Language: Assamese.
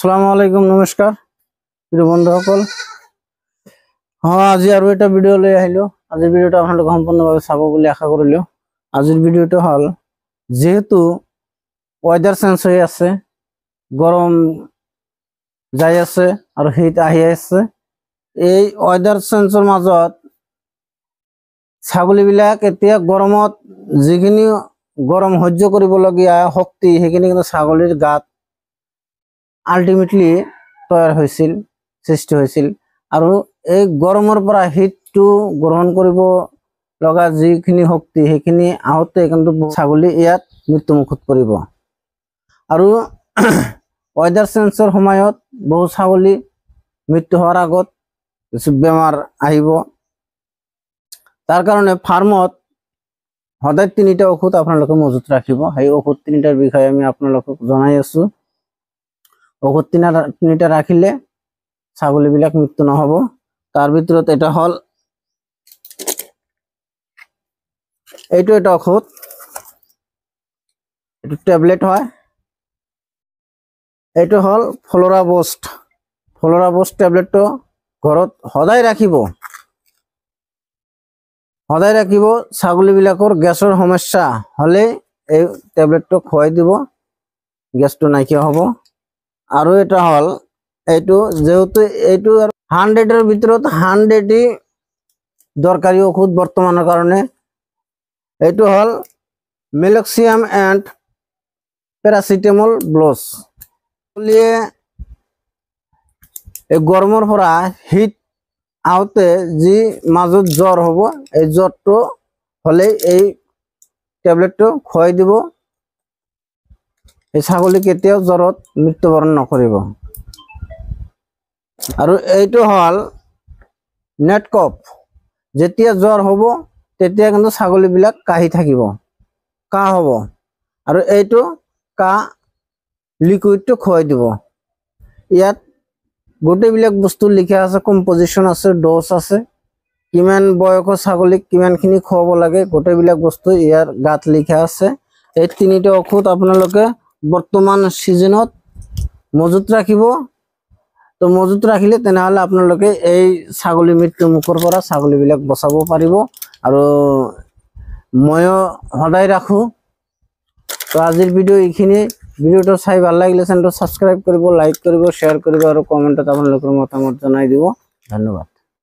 সালামু আলাইকুম নমস্কার প্রিয় বন্ধুসকল হ্যাঁ আজি আর একটা ভিডিও লই আহিল আজির ভিডিওটা আপনাদের সম্পূর্ণভাবে চাব বলে আশা করল আজির ভিডিওটি হল যেহেতু ওয়েদার চেঞ্জ হয়ে আছে গরম যাই আছে আর হিট আহি আছে এই ওয়েদার চেঞ্জের মাজত ছাগলীবিল এতিয়া গরমত যেখানি গরম সহ্য করবল শক্তি সেইখানে কিন্তু ছাগলীর গাত আল্টিমেটলি তৈয়াৰ হৈছিল সৃষ্টি হৈছিল আৰু এই গৰমৰ পৰা হিটটো গ্ৰহণ কৰিব লগা যিখিনি শক্তি সেইখিনি আহোঁতে কিন্তু ছাগলী ইয়াত মৃত্যুমুখত পৰিব আৰু ৱেডাৰ চেঞ্চৰ সময়ত বহু ছাগলী মৃত্যু হোৱাৰ আগত কিছু বেমাৰ আহিব তাৰ কাৰণে ফাৰ্মত সদায় তিনিটা ঔষধ আপোনালোকে মজুত ৰাখিব সেই ঔষধ তিনিটাৰ বিষয়ে আমি আপোনালোকক জনাই আছোঁ ঔষধ তিনিটা তিনিটা ৰাখিলে ছাগলীবিলাক মৃত্যু নহব তাৰ ভিতৰত এটা হল এইটো এটা ঔষধ এইটো টেবলেট হয় এইটো হল ফল'ৰা বস্ত ফ্লোৰা বোস্ট টেবলেটটো ঘৰত সদায় ৰাখিব সদায় ৰাখিব ছাগলীবিলাকৰ গেছৰ সমস্যা হলে এই টেবলেটটো খুৱাই দিব গেছটো নাইকিয়া হব আৰু এটা হল এইটো যিহেতু এইটো আৰু হাণ্ড্ৰেডৰ ভিতৰত হাণ্ড্ৰেডই দৰকাৰী ঔষধ বৰ্তমানৰ কাৰণে এইটো হল মেলেক্সিয়াম এণ্ড পেৰাচিটামল ব্লছ চলিয়ে এই গৰমৰ পৰা হিট আহোঁতে যি মাজত জ্বৰ হ'ব এই জ্বৰটো হ'লেই এই টেবলেটটো খুৱাই দিব এই ছাগলী কেতিয়াও জ্বৰত মৃত্যুবৰণ নকৰিব আৰু এইটো হ'ল নেটকপ যেতিয়া জ্বৰ হ'ব তেতিয়া কিন্তু ছাগলীবিলাক কাহি থাকিব কাহ হ'ব আৰু এইটো কাহ লিকুইডটো খুৱাই দিব ইয়াত গোটেইবিলাক বস্তু লিখা আছে কম্পজিশ্যন আছে ড'জ আছে কিমান বয়সৰ ছাগলীক কিমানখিনি খুৱাব লাগে গোটেইবিলাক বস্তু ইয়াৰ গাত লিখা আছে এই তিনিটা ঔষধ আপোনালোকে বৰ্তমান ছিজনত মজুত ৰাখিব তো মজুত ৰাখিলে তেনেহ'লে আপোনালোকে এই ছাগলী মৃত্যু মুখৰ পৰা ছাগলীবিলাক বচাব পাৰিব আৰু ময়ো সদায় ৰাখোঁ তো আজিৰ ভিডিঅ' এইখিনি ভিডিঅ'টো চাই ভাল লাগিলে চেনেলটো ছাবস্ক্ৰাইব কৰিব লাইক কৰিব শ্বেয়াৰ কৰিব আৰু কমেণ্টত আপোনালোকৰ মতামত জনাই দিব ধন্যবাদ